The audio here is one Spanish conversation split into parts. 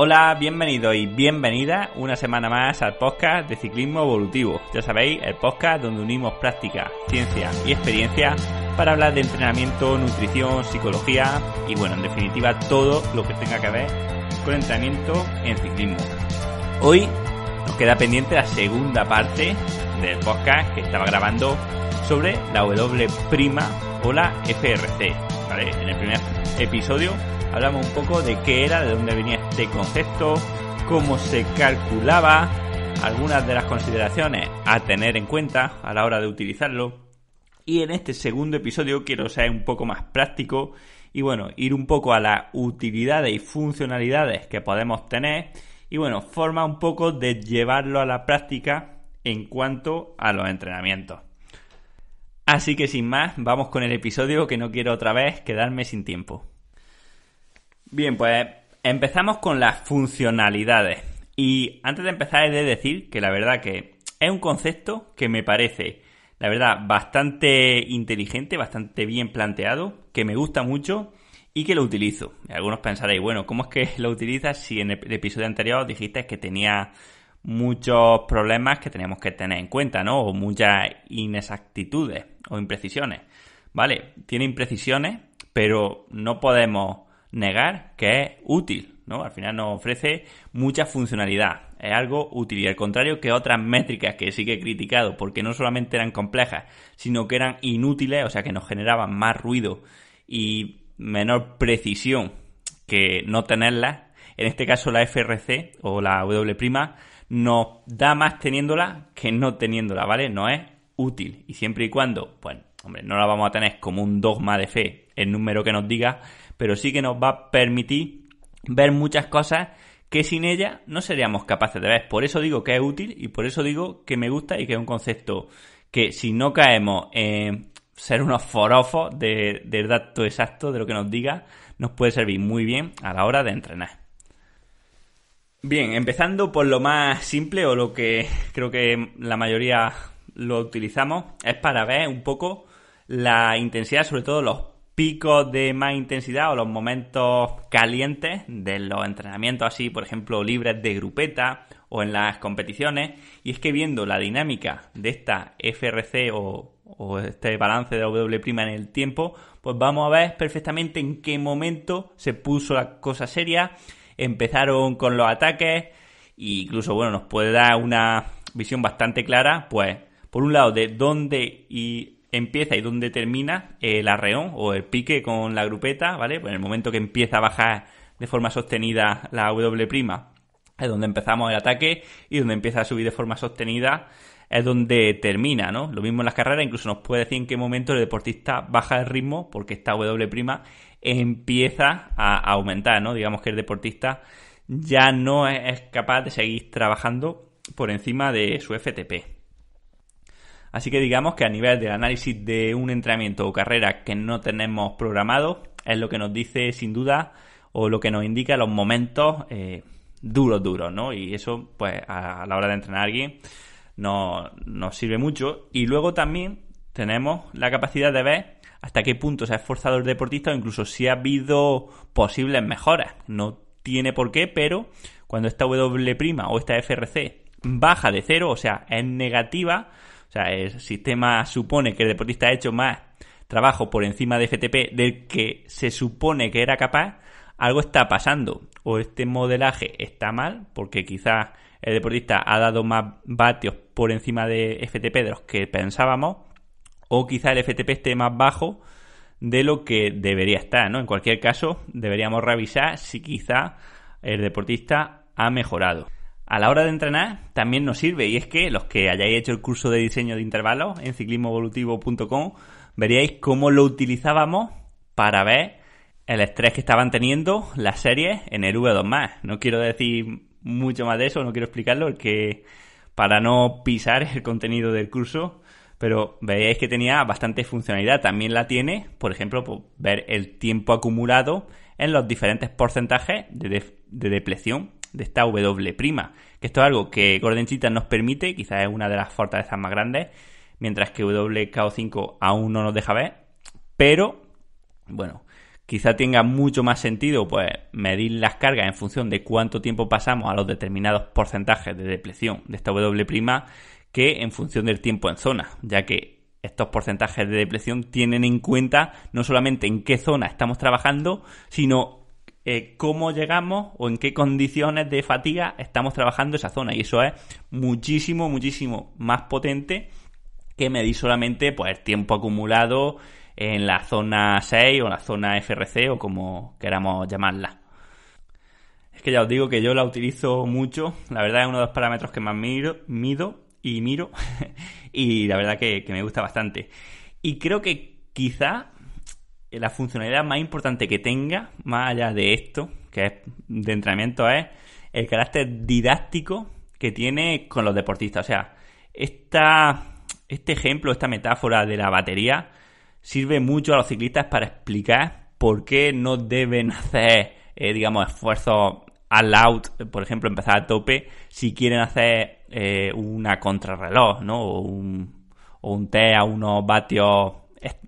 Hola, bienvenido y bienvenida una semana más al podcast de ciclismo evolutivo. Ya sabéis, el podcast donde unimos práctica, ciencia y experiencia para hablar de entrenamiento, nutrición, psicología y bueno, en definitiva todo lo que tenga que ver con entrenamiento en ciclismo. Hoy nos queda pendiente la segunda parte del podcast que estaba grabando sobre la W' prima o la FRC. En el primer episodio hablamos un poco de qué era, de dónde venía concepto, cómo se calculaba, algunas de las consideraciones a tener en cuenta a la hora de utilizarlo. Y en este segundo episodio quiero ser un poco más práctico y bueno, ir un poco a las utilidades y funcionalidades que podemos tener y bueno, forma un poco de llevarlo a la práctica en cuanto a los entrenamientos. Así que sin más, vamos con el episodio que no quiero otra vez quedarme sin tiempo. Bien, pues Empezamos con las funcionalidades. Y antes de empezar he de decir que la verdad que es un concepto que me parece, la verdad, bastante inteligente, bastante bien planteado, que me gusta mucho y que lo utilizo. Algunos pensaréis, bueno, ¿cómo es que lo utilizas si en el episodio anterior dijiste que tenía muchos problemas que teníamos que tener en cuenta, ¿no? O muchas inexactitudes o imprecisiones. Vale, tiene imprecisiones, pero no podemos negar que es útil, ¿no? Al final nos ofrece mucha funcionalidad, es algo útil y al contrario que otras métricas que sí que he criticado porque no solamente eran complejas, sino que eran inútiles, o sea que nos generaban más ruido y menor precisión que no tenerlas. En este caso la FRC o la W' nos da más teniéndola que no teniéndola, ¿vale? No es útil y siempre y cuando, bueno, pues, hombre, no la vamos a tener como un dogma de fe, el número que nos diga, pero sí que nos va a permitir ver muchas cosas que sin ella no seríamos capaces de ver. Por eso digo que es útil y por eso digo que me gusta y que es un concepto que si no caemos en ser unos forofos del dato exacto de lo que nos diga, nos puede servir muy bien a la hora de entrenar. Bien, empezando por lo más simple o lo que creo que la mayoría lo utilizamos, es para ver un poco la intensidad, sobre todo los picos de más intensidad o los momentos calientes de los entrenamientos así, por ejemplo, libres de grupeta o en las competiciones. Y es que viendo la dinámica de esta FRC o, este balance de W' en el tiempo, pues vamos a ver perfectamente en qué momento se puso la cosa seria, empezaron con los ataques e incluso, bueno, nos puede dar una visión bastante clara, pues, por un lado, de dónde y empieza y donde termina el arreón o el pique con la grupeta, ¿vale? Pues en el momento que empieza a bajar de forma sostenida la W', es donde empezamos el ataque y donde empieza a subir de forma sostenida es donde termina, ¿no? Lo mismo en las carreras, incluso nos puede decir en qué momento el deportista baja el ritmo porque esta W' empieza a aumentar, ¿no? Digamos que el deportista ya no es capaz de seguir trabajando por encima de su FTP. Así que digamos que a nivel del análisis de un entrenamiento o carrera que no tenemos programado, es lo que nos dice sin duda o lo que nos indica los momentos eh, duros, duros, ¿no? Y eso, pues, a, la hora de entrenar a alguien nos sirve mucho. Y luego también tenemos la capacidad de ver hasta qué punto se ha esforzado el deportista o incluso si ha habido posibles mejoras. No tiene por qué, pero cuando esta W' o esta FRC baja de cero, o sea, es negativa, o sea, el sistema supone que el deportista ha hecho más trabajo por encima de FTP del que se supone que era capaz, algo está pasando. O este modelaje está mal, porque quizás el deportista ha dado más vatios por encima de FTP de los que pensábamos, o quizá el FTP esté más bajo de lo que debería estar, ¿no? En cualquier caso, deberíamos revisar si quizá el deportista ha mejorado a la hora de entrenar también nos sirve y es que los que hayáis hecho el curso de diseño de intervalos en ciclismoevolutivo.com veríais cómo lo utilizábamos para ver el estrés que estaban teniendo las series en el V2 No quiero decir mucho más de eso, no quiero explicarlo, para no pisar el contenido del curso, pero veíais que tenía bastante funcionalidad. También la tiene, por ejemplo, pues, ver el tiempo acumulado en los diferentes porcentajes de, de depleción de esta W', que esto es algo que Gordon nos permite, quizás es una de las fortalezas más grandes, mientras que WKO5 aún no nos deja ver, pero bueno, quizá tenga mucho más sentido pues medir las cargas en función de cuánto tiempo pasamos a los determinados porcentajes de depresión de esta W' que en función del tiempo en zona, ya que estos porcentajes de depresión tienen en cuenta no solamente en qué zona estamos trabajando, sino eh, cómo llegamos o en qué condiciones de fatiga estamos trabajando esa zona. Y eso es muchísimo, muchísimo más potente que medir solamente pues, el tiempo acumulado en la zona 6 o la zona FRC o como queramos llamarla. Es que ya os digo que yo la utilizo mucho, la verdad es uno de los parámetros que más mido y miro y la verdad que, que me gusta bastante. Y creo que quizá eh, la funcionalidad más importante que tenga, más allá de esto, que es de entrenamiento, es el carácter didáctico que tiene con los deportistas. O sea, este ejemplo, esta metáfora de la batería, sirve mucho a los ciclistas para explicar por qué no deben hacer, eh, digamos, esfuerzo al out, por ejemplo, empezar a tope, si quieren hacer eh, una contrarreloj, ¿no? O un, o un té a unos vatios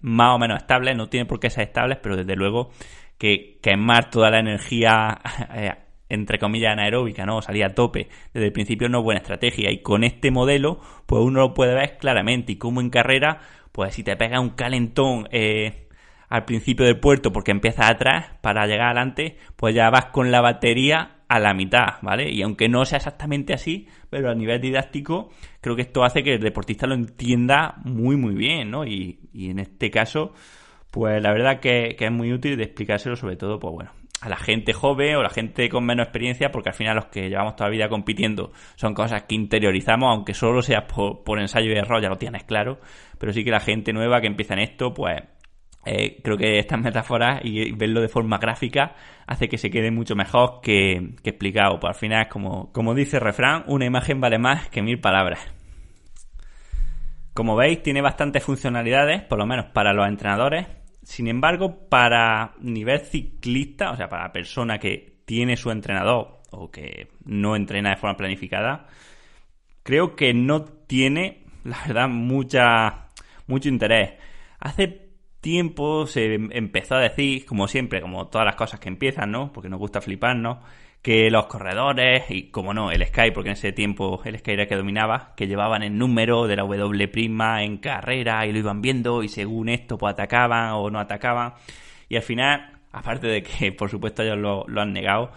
más o menos estable no tiene por qué ser estables, pero desde luego que quemar toda la energía, eh, entre comillas, anaeróbica, ¿no? O salir a tope desde el principio no es buena estrategia. Y con este modelo, pues uno lo puede ver claramente. Y como en carrera, pues si te pega un calentón eh, al principio del puerto porque empiezas atrás para llegar adelante, pues ya vas con la batería a la mitad, ¿vale? Y aunque no sea exactamente así, pero a nivel didáctico, creo que esto hace que el deportista lo entienda muy, muy bien, ¿no? Y, en este caso, pues la verdad que, es muy útil de explicárselo, sobre todo, pues bueno, a la gente joven o la gente con menos experiencia, porque al final los que llevamos toda la vida compitiendo son cosas que interiorizamos, aunque solo sea por ensayo y error, ya lo tienes claro, pero sí que la gente nueva que empieza en esto, pues eh, creo que estas metáforas y verlo de forma gráfica hace que se quede mucho mejor que, explicado. Pues al final, como, como dice el refrán, una imagen vale más que mil palabras. Como veis, tiene bastantes funcionalidades, por lo menos para los entrenadores. Sin embargo, para nivel ciclista, o sea, para persona que tiene su entrenador o que no entrena de forma planificada, creo que no tiene, la verdad, mucha, mucho interés. Hace tiempo se em, empezó a decir, como siempre, como todas las cosas que empiezan, ¿no? Porque nos gusta fliparnos, que los corredores y, como no, el Sky, porque en ese tiempo el Sky era el que dominaba, que llevaban el número de la W' prima en carrera y lo iban viendo y según esto pues atacaban o no atacaban. Y al final, aparte de que por supuesto ellos lo, lo han negado,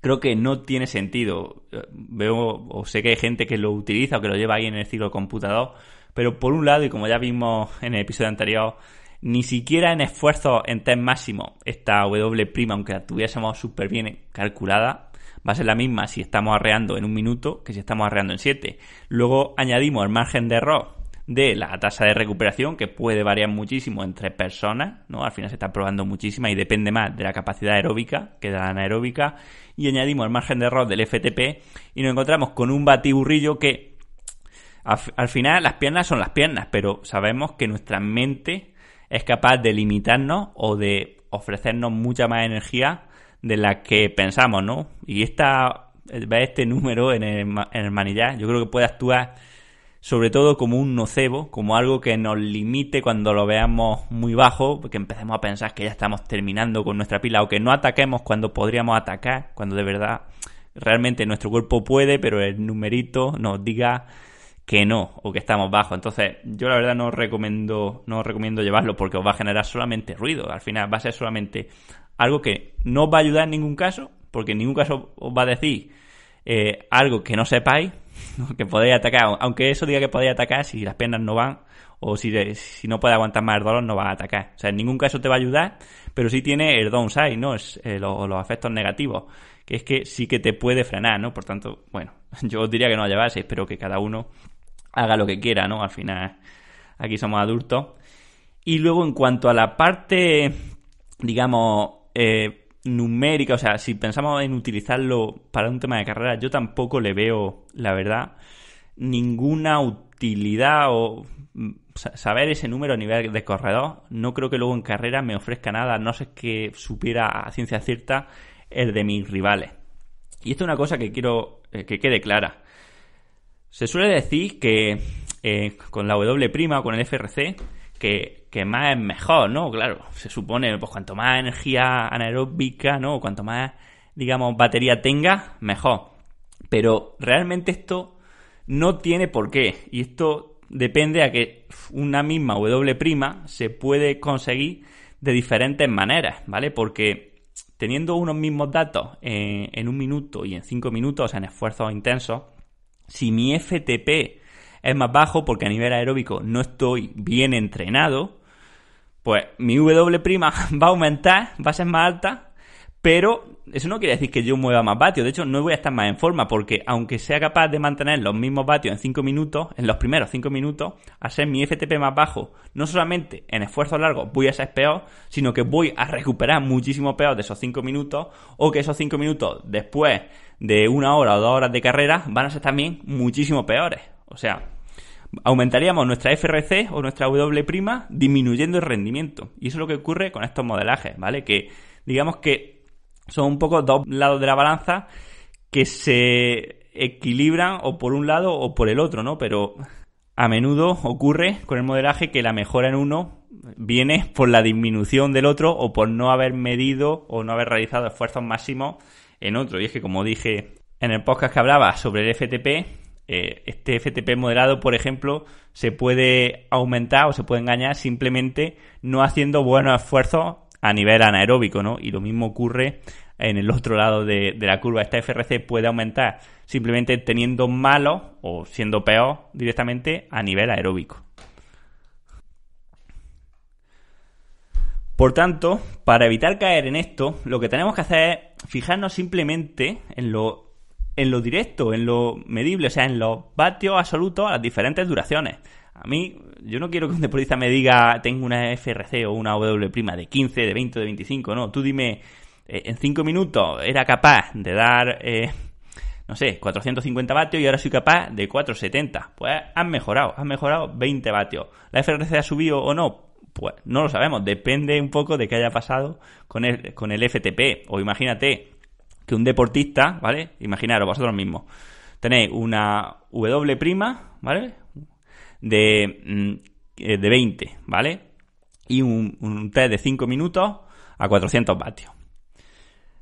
creo que no tiene sentido. Eh, veo o sé que hay gente que lo utiliza o que lo lleva ahí en el ciclo computador, pero por un lado, y como ya vimos en el episodio anterior, ni siquiera en esfuerzo en test máximo, esta W', aunque la tuviésemos súper bien calculada, va a ser la misma si estamos arreando en un minuto que si estamos arreando en 7. Luego añadimos el margen de error de la tasa de recuperación, que puede variar muchísimo entre personas, ¿no? Al final se está probando muchísima y depende más de la capacidad aeróbica que de la anaeróbica. Y añadimos el margen de error del FTP y nos encontramos con un batiburrillo que al final las piernas son las piernas, pero sabemos que nuestra mente es capaz de limitarnos o de ofrecernos mucha más energía de la que pensamos, ¿no? Y esta, este número en el, en el manillar, yo creo que puede actuar sobre todo como un nocebo, como algo que nos limite cuando lo veamos muy bajo, que empecemos a pensar que ya estamos terminando con nuestra pila o que no ataquemos cuando podríamos atacar, cuando de verdad realmente nuestro cuerpo puede, pero el numerito nos diga que no o que estamos bajo. Entonces, yo la verdad no os recomiendo, no recomiendo llevarlo porque os va a generar solamente ruido. Al final va a ser solamente algo que no os va a ayudar en ningún caso, porque en ningún caso os va a decir eh, algo que no sepáis, que podéis atacar. Aunque eso diga que podéis atacar, si las piernas no van o si, si no puede aguantar más el dolor, no va a atacar. O sea, en ningún caso te va a ayudar, pero sí tiene el downside, ¿no? Es, eh, los, efectos negativos, que es que sí que te puede frenar, ¿no? Por tanto, bueno, yo os diría que no lo lleváis. Espero que cada uno haga lo que quiera, ¿no? Al final, aquí somos adultos. Y luego, en cuanto a la parte, digamos, eh, numérica, o sea, si pensamos en utilizarlo para un tema de carrera, yo tampoco le veo, la verdad, ninguna utilidad o mm, saber ese número a nivel de corredor. No creo que luego en carrera me ofrezca nada, no sé que supiera a ciencia cierta el de mis rivales. Y esto es una cosa que quiero eh, que quede clara. Se suele decir que eh, con la W' o con el FRC, que, más es mejor, ¿no? Claro, se supone, pues cuanto más energía anaeróbica, ¿no? Cuanto más, digamos, batería tenga, mejor. Pero realmente esto no tiene por qué. Y esto depende a que una misma W' se puede conseguir de diferentes maneras, ¿vale? Porque teniendo unos mismos datos eh, en, un minuto y en cinco minutos o sea, en esfuerzos intensos, si mi FTP es más bajo porque a nivel aeróbico no estoy bien entrenado, pues mi W' va a aumentar, va a ser más alta, pero eso no quiere decir que yo mueva más vatios. De hecho, no voy a estar más en forma porque aunque sea capaz de mantener los mismos vatios en 5 minutos, en los primeros 5 minutos, al ser mi FTP más bajo, no solamente en esfuerzos largos voy a ser peor, sino que voy a recuperar muchísimo peor de esos 5 minutos o que esos 5 minutos después de una hora o dos horas de carrera van a ser también muchísimo peores. O sea, aumentaríamos nuestra FRC o nuestra W' disminuyendo el rendimiento. Y eso es lo que ocurre con estos modelajes, ¿vale? Que digamos que son un poco dos lados de la balanza que se equilibran o por un lado o por el otro, ¿no? Pero a menudo ocurre con el modelaje que la mejora en uno viene por la disminución del otro o por no haber medido o no haber realizado esfuerzos máximos en otro. Y es que, como dije en el podcast que hablaba sobre el FTP, eh, este FTP moderado, por ejemplo, se puede aumentar o se puede engañar simplemente no haciendo buenos esfuerzos a nivel anaeróbico, ¿no? Y lo mismo ocurre en el otro lado de, de la curva. Esta FRC puede aumentar simplemente teniendo malos o siendo peor directamente a nivel aeróbico. Por tanto, para evitar caer en esto, lo que tenemos que hacer es fijarnos simplemente en lo, en lo directo, en lo medible, o sea, en los vatios absolutos a las diferentes duraciones. A mí, yo no quiero que un deportista me diga tengo una FRC o una W' de 15, de 20, de 25, no. Tú dime, eh, en 5 minutos era capaz de dar, eh, no sé, 450 vatios y ahora soy capaz de 470. Pues han mejorado, han mejorado 20 vatios. ¿La FRC ha subido o no? Pues no lo sabemos, depende un poco de qué haya pasado con el, con el FTP. O imagínate que un deportista, ¿vale? Imaginaros vosotros mismos. Tenéis una W ¿vale? De, 20, mm, eh, ¿vale? Y un, un test de 5 minutos a 400 vatios.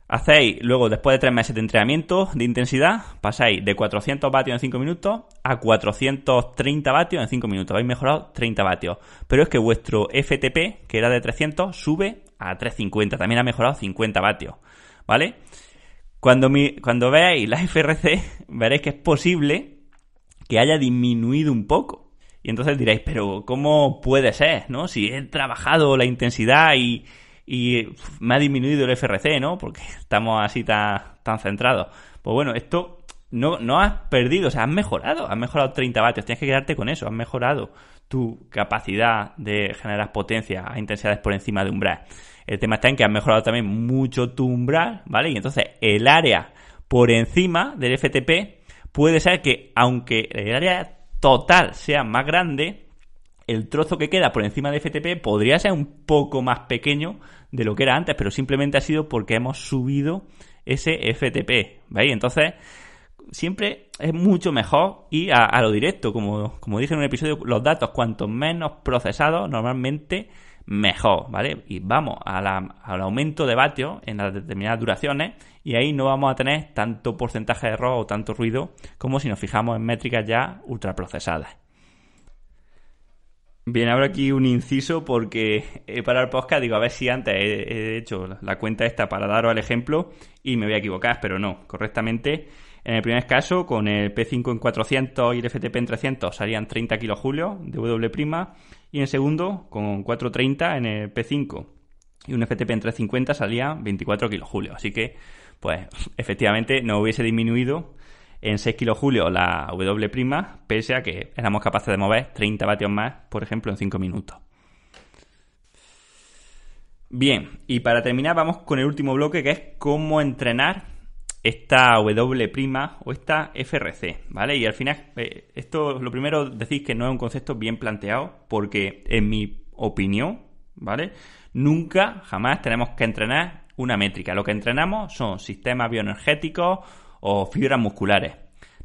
Hacéis, luego, después de tres meses de entrenamiento de intensidad, pasáis de 400 vatios en 5 minutos a 430 vatios en 5 minutos. Habéis mejorado 30 vatios. Pero es que vuestro FTP, que era de 300, sube a 350. También ha mejorado 50 vatios. ¿Vale? Cuando, cuando veáis la FRC, veréis que es posible que haya disminuido un poco. Y entonces diréis, pero ¿cómo puede ser? ¿No? Si he trabajado la intensidad y y me ha disminuido el FRC, ¿no? Porque estamos así tan, tan centrados. Pues bueno, esto no, no has perdido, o sea, has mejorado, has mejorado 30 vatios, tienes que quedarte con eso, has mejorado tu capacidad de generar potencia a intensidades por encima de umbral. El tema está en que has mejorado también mucho tu umbral, ¿vale? Y entonces el área por encima del FTP puede ser que, aunque el área total sea más grande, el trozo que queda por encima de FTP podría ser un poco más pequeño de lo que era antes, pero simplemente ha sido porque hemos subido ese FTP, ¿veis? Entonces, siempre es mucho mejor ir a, lo directo, como, como, dije en un episodio, los datos cuanto menos procesados, normalmente mejor, ¿vale? Y vamos al aumento de vatios en las determinadas duraciones y ahí no vamos a tener tanto porcentaje de error o tanto ruido como si nos fijamos en métricas ya ultraprocesadas. Bien, ahora aquí un inciso porque he parado el podcast, digo, a ver si antes he, hecho la cuenta esta para daros el ejemplo y me voy a equivocar, pero no, correctamente. En el primer caso, con el P5 en 400 y el FTP en 300 salían 30 kilojulios de W', y en segundo, con 430 en el P5 y un FTP en 350 salían 24 kilojulios. Así que, pues, efectivamente no hubiese disminuido en 6 julio la W', pese a que éramos capaces de mover 30 vatios más, por ejemplo, en 5 minutos. Bien, y para terminar vamos con el último bloque que es cómo entrenar esta W' o esta FRC, ¿vale? Y al final, eh, esto lo primero decís que no es un concepto bien planteado, porque en mi opinión, ¿vale? Nunca, jamás tenemos que entrenar una métrica. Lo que entrenamos son sistemas bioenergéticos o fibras musculares.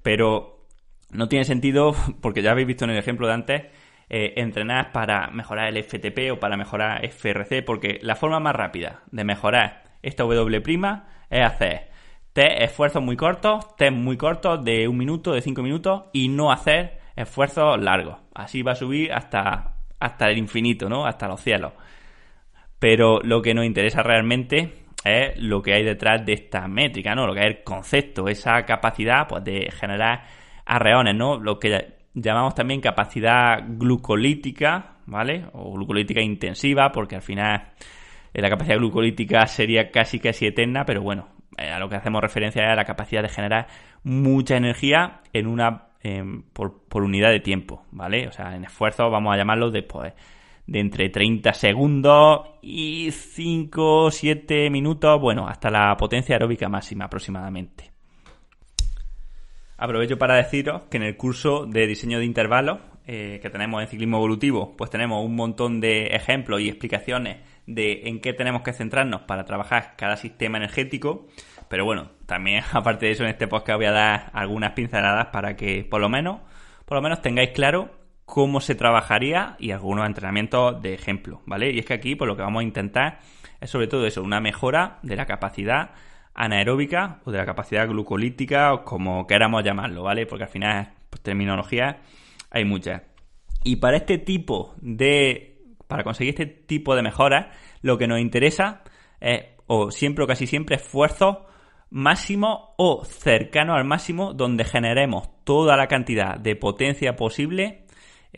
Pero no tiene sentido, porque ya habéis visto en el ejemplo de antes, eh, entrenar para mejorar el FTP o para mejorar FRC, porque la forma más rápida de mejorar esta W' es hacer test esfuerzos muy cortos, test muy cortos de un minuto, de cinco minutos, y no hacer esfuerzos largos. Así va a subir hasta, hasta el infinito, ¿no? Hasta los cielos. Pero lo que nos interesa realmente es lo que hay detrás de esta métrica, ¿no? Lo que es el concepto, esa capacidad pues, de generar arreones, ¿no? Lo que llamamos también capacidad glucolítica, ¿vale? O glucolítica intensiva, porque al final eh, la capacidad glucolítica sería casi casi eterna, pero bueno, eh, a lo que hacemos referencia es a la capacidad de generar mucha energía en una por, por, unidad de tiempo, ¿vale? O sea, en esfuerzo vamos a llamarlo después de entre 30 segundos y 5, 7 minutos, bueno, hasta la potencia aeróbica máxima aproximadamente. Aprovecho para deciros que en el curso de diseño de intervalos eh, que tenemos en ciclismo evolutivo, pues tenemos un montón de ejemplos y explicaciones de en qué tenemos que centrarnos para trabajar cada sistema energético. Pero bueno, también aparte de eso en este podcast voy a dar algunas pinceladas para que por lo menos, por lo menos tengáis claro cómo se trabajaría y algunos entrenamientos de ejemplo, ¿vale? Y es que aquí pues, lo que vamos a intentar es sobre todo eso, una mejora de la capacidad anaeróbica o de la capacidad glucolítica o como queramos llamarlo, ¿vale? Porque al final, pues, terminología hay muchas. Y para este tipo de... para conseguir este tipo de mejoras, lo que nos interesa es, o siempre o casi siempre, esfuerzo máximo o cercano al máximo donde generemos toda la cantidad de potencia posible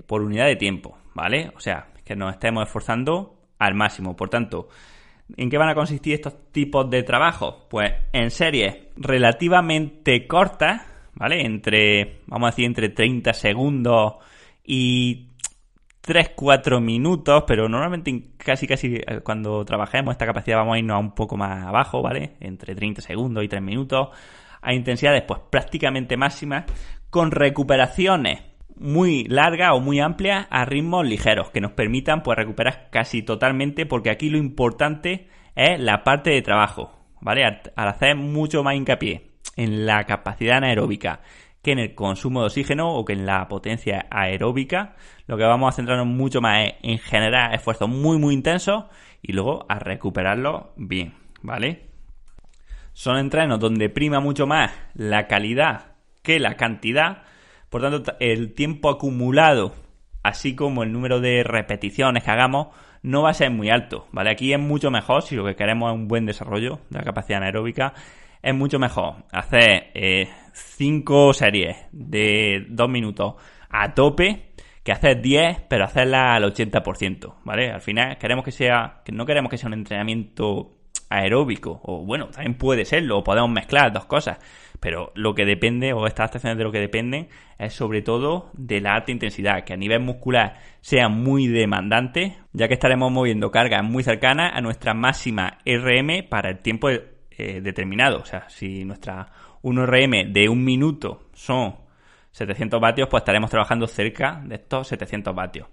por unidad de tiempo, ¿vale? O sea, que nos estemos esforzando al máximo. Por tanto, ¿en qué van a consistir estos tipos de trabajo? Pues en series relativamente cortas, ¿vale? Entre, vamos a decir, entre 30 segundos y 3-4 minutos, pero normalmente casi casi eh, cuando trabajemos esta capacidad vamos a irnos a un poco más abajo, ¿vale? Entre 30 segundos y 3 minutos, a intensidades pues prácticamente máximas, con recuperaciones muy larga o muy amplia a ritmos ligeros que nos permitan pues recuperar casi totalmente porque aquí lo importante es la parte de trabajo, ¿vale? Al hacer mucho más hincapié en la capacidad anaeróbica que en el consumo de oxígeno o que en la potencia aeróbica, lo que vamos a centrarnos mucho más es en generar esfuerzos muy muy intensos y luego a recuperarlo bien, ¿vale? Son entrenos donde prima mucho más la calidad que la cantidad, por tanto, el tiempo acumulado, así como el número de repeticiones que hagamos, no va a ser muy alto, ¿vale? Aquí es mucho mejor, si lo que queremos es un buen desarrollo de la capacidad anaeróbica, es mucho mejor hacer 5 eh, series de 2 minutos a tope que hacer 10, pero hacerla al 80%, ¿vale? Al final queremos que sea, que no queremos que sea un entrenamiento aeróbico, o bueno, también puede serlo, o podemos mezclar dos cosas, pero lo que depende, o estas acciones de lo que dependen, es sobre todo de la alta intensidad, que a nivel muscular sea muy demandante, ya que estaremos moviendo cargas muy cercanas a nuestra máxima RM para el tiempo eh, determinado. O sea, si nuestra 1RM de un minuto son 700 vatios, pues estaremos trabajando cerca de estos 700 vatios.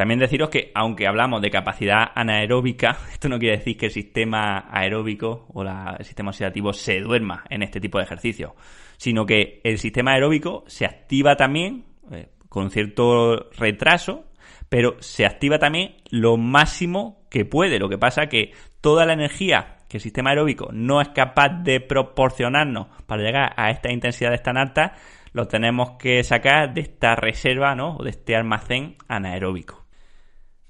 También deciros que, aunque hablamos de capacidad anaeróbica, esto no quiere decir que el sistema aeróbico o el sistema oxidativo se duerma en este tipo de ejercicios, sino que el sistema aeróbico se activa también eh, con cierto retraso, pero se activa también lo máximo que puede. Lo que pasa es que toda la energía que el sistema aeróbico no es capaz de proporcionarnos para llegar a estas intensidades tan altas, lo tenemos que sacar de esta reserva, O de este almacén anaeróbico.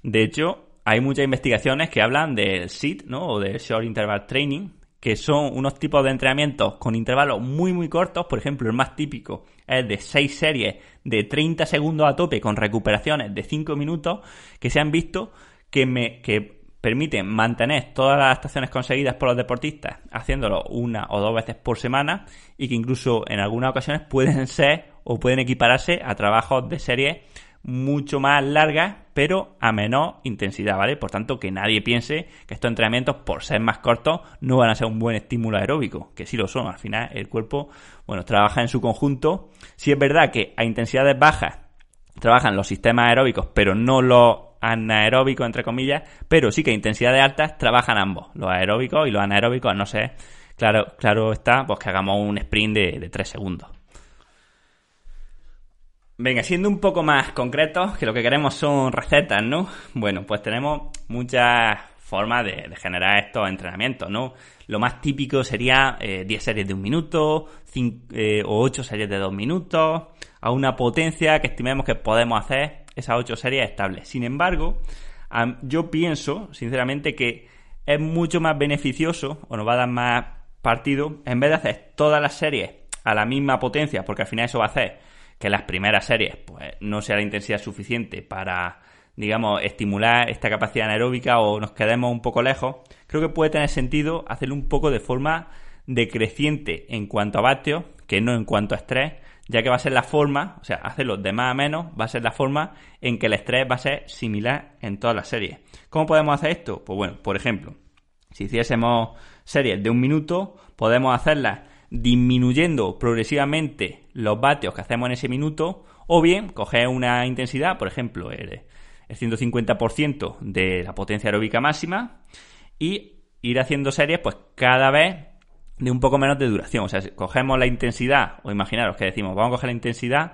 De hecho, hay muchas investigaciones que hablan del SIT, ¿no? O del Short Interval Training, que son unos tipos de entrenamientos con intervalos muy muy cortos, por ejemplo el más típico es de 6 series de 30 segundos a tope con recuperaciones de 5 minutos que se han visto que, me, que permiten mantener todas las adaptaciones conseguidas por los deportistas haciéndolo una o dos veces por semana y que incluso en algunas ocasiones pueden ser o pueden equipararse a trabajos de series mucho más largas, pero a menor intensidad, ¿vale? Por tanto, que nadie piense que estos entrenamientos, por ser más cortos, no van a ser un buen estímulo aeróbico, que sí lo son. Al final, el cuerpo, bueno, trabaja en su conjunto. Si es verdad que a intensidades bajas trabajan los sistemas aeróbicos, pero no los anaeróbicos, entre comillas, pero sí que a intensidades altas trabajan ambos, los aeróbicos y los anaeróbicos, a no ser, claro, claro está, pues que hagamos un sprint de, de 3 segundos. Venga, siendo un poco más concreto, que lo que queremos son recetas, ¿no? Bueno, pues tenemos muchas formas de, generar estos entrenamientos, ¿no? Lo más típico sería 10 eh, series de un minuto, eh, o 8 series de 2 minutos, a una potencia que estimemos que podemos hacer esas 8 series estables. Sin embargo, yo pienso, sinceramente, que es mucho más beneficioso o nos va a dar más partido en vez de hacer todas las series a la misma potencia, porque al final eso va a hacer que las primeras series pues, no sea la intensidad suficiente para, digamos, estimular esta capacidad anaeróbica o nos quedemos un poco lejos, creo que puede tener sentido hacerlo un poco de forma decreciente en cuanto a vatios, que no en cuanto a estrés, ya que va a ser la forma, o sea, hacerlo de más a menos, va a ser la forma en que el estrés va a ser similar en todas las series. ¿Cómo podemos hacer esto? Pues bueno, por ejemplo, si hiciésemos series de un minuto, podemos hacerlas disminuyendo progresivamente los vatios que hacemos en ese minuto, o bien coger una intensidad, por ejemplo, el, 150% de la potencia aeróbica máxima, y ir haciendo series, pues cada vez de un poco menos de duración. O sea, si cogemos la intensidad, o imaginaros que decimos, vamos a coger la intensidad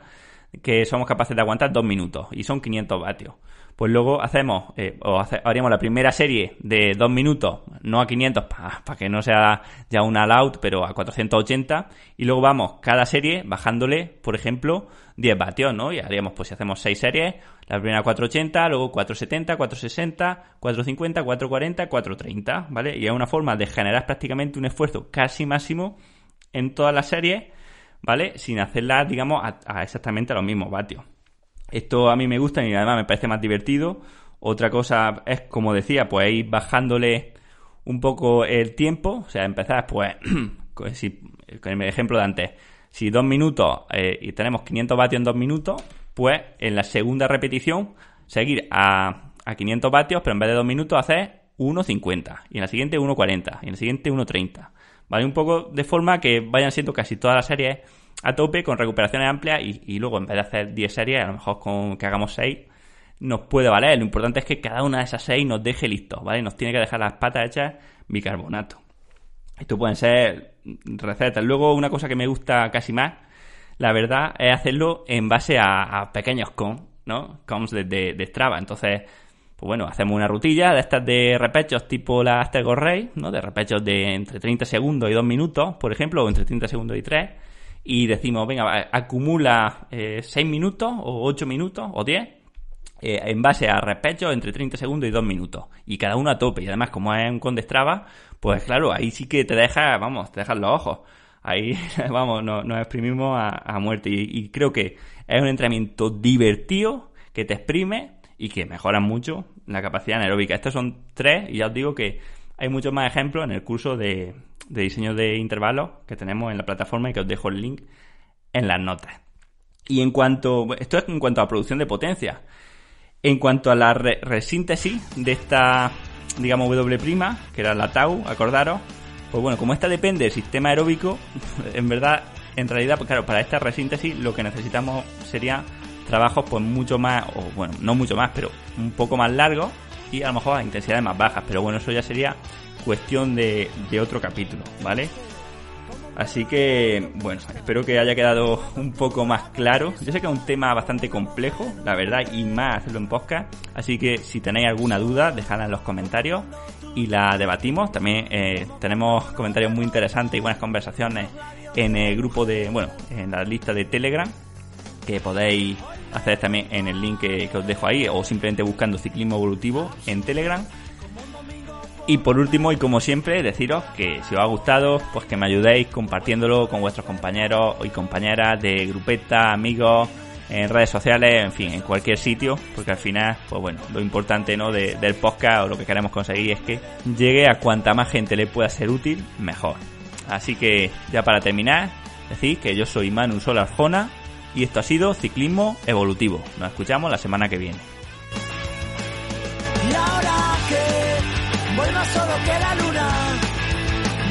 que somos capaces de aguantar dos minutos, y son 500 vatios pues luego hacemos, eh, o haríamos la primera serie de dos minutos, no a 500 para que no sea ya un all out, pero a 480, y luego vamos cada serie bajándole, por ejemplo, 10 vatios, ¿no? Y haríamos, pues si hacemos 6 series, la primera 480, luego 470, 460, 450, 440, 430, ¿vale? Y es una forma de generar prácticamente un esfuerzo casi máximo en todas las series, ¿vale? Sin hacerlas, digamos, a, exactamente a los mismos vatios. Esto a mí me gusta y además me parece más divertido. Otra cosa es, como decía, pues ir bajándole un poco el tiempo. O sea, empezar, pues, con, el ejemplo de antes, si dos minutos eh, y tenemos 500 vatios en dos minutos, pues en la segunda repetición seguir a, a 500 vatios, pero en vez de dos minutos hacer 1.50 y en la siguiente 1.40 y en la siguiente 1.30. ¿Vale? Un poco de forma que vayan siendo casi todas las series a tope con recuperaciones amplias y, luego en vez de hacer 10 series, a lo mejor con que hagamos 6 nos puede valer. Lo importante es que cada una de esas 6 nos deje listos, ¿vale? Nos tiene que dejar las patas hechas bicarbonato. Esto pueden ser recetas. Luego una cosa que me gusta casi más, la verdad, es hacerlo en base a, pequeños con, ¿no? Coms de, de, Strava. Entonces, pues bueno, hacemos una rutilla de estas de repechos tipo la Astergo ¿no? De repechos de entre 30 segundos y 2 minutos, por ejemplo, o entre 30 segundos y 3 y decimos, venga, acumula 6 eh, minutos o 8 minutos o 10 eh, en base a respeto entre 30 segundos y 2 minutos. Y cada uno a tope. Y además, como es un condestrava, pues claro, ahí sí que te deja, vamos, te dejan los ojos. Ahí, vamos, nos, exprimimos a, muerte. Y, y, creo que es un entrenamiento divertido que te exprime y que mejora mucho la capacidad anaeróbica. Estos son tres, y ya os digo que hay muchos más ejemplos en el curso de, de diseño de intervalos que tenemos en la plataforma y que os dejo el link en las notas. Y en cuanto, esto es en cuanto a producción de potencia. En cuanto a la resíntesis de esta, digamos, W', que era la tau, acordaros, pues bueno, como esta depende del sistema aeróbico, en verdad, en realidad, pues claro, para esta resíntesis lo que necesitamos sería trabajos pues mucho más, o bueno, no mucho más, pero un poco más largos y a lo mejor a intensidades más bajas, pero bueno, eso ya sería cuestión de, otro capítulo, ¿vale? Así que, bueno, espero que haya quedado un poco más claro. Yo sé que es un tema bastante complejo, la verdad, y más hacerlo en podcast. Así que si tenéis alguna duda, dejadla en los comentarios y la debatimos. También eh, tenemos comentarios muy interesantes y buenas conversaciones en el grupo de, bueno, en la lista de Telegram, que podéis hacer también en el link que, que os dejo ahí, o simplemente buscando ciclismo evolutivo en Telegram. Y por último, y como siempre, deciros que si os ha gustado, pues que me ayudéis compartiéndolo con vuestros compañeros y compañeras de grupeta, amigos, en redes sociales, en fin, en cualquier sitio, porque al final, pues bueno, lo importante ¿no? del podcast o lo que queremos conseguir es que llegue a cuanta más gente le pueda ser útil, mejor. Así que ya para terminar, decir que yo soy Manu Solarzona y esto ha sido Ciclismo Evolutivo. Nos escuchamos la semana que viene. Voy más solo que la luna,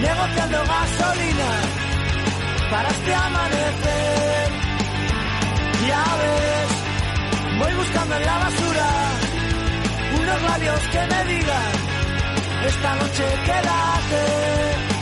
negociando gasolina para este amanecer. Ya ves, voy buscando en la basura unos labios que me digan esta noche quédate.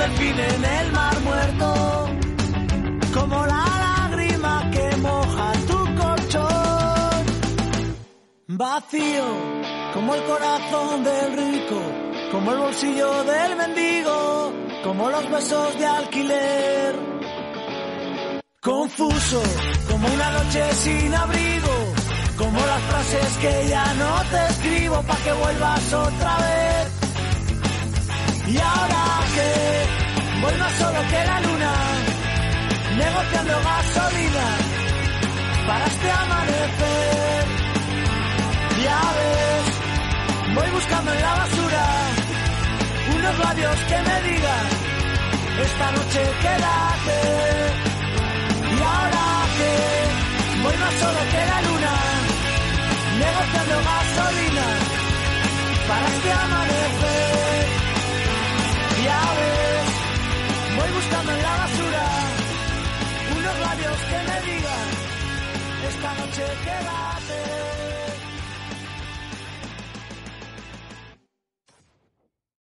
delfín en el mar muerto, como la lágrima que moja tu colchón. Vacío, como el corazón del rico, como el bolsillo del mendigo, como los besos de alquiler. Confuso, como una noche sin abrigo, como las frases que ya no te escribo para que vuelvas otra vez y ahora que voy más solo que la luna, negociando gasolina para este amanecer. Ya ves, voy buscando en la basura unos labios que me digan esta noche quédate. Y ahora que voy más solo que la luna, negociando gasolina para este amanecer. Ya voy buscando en la basura unos labios que me digan esta noche hacer.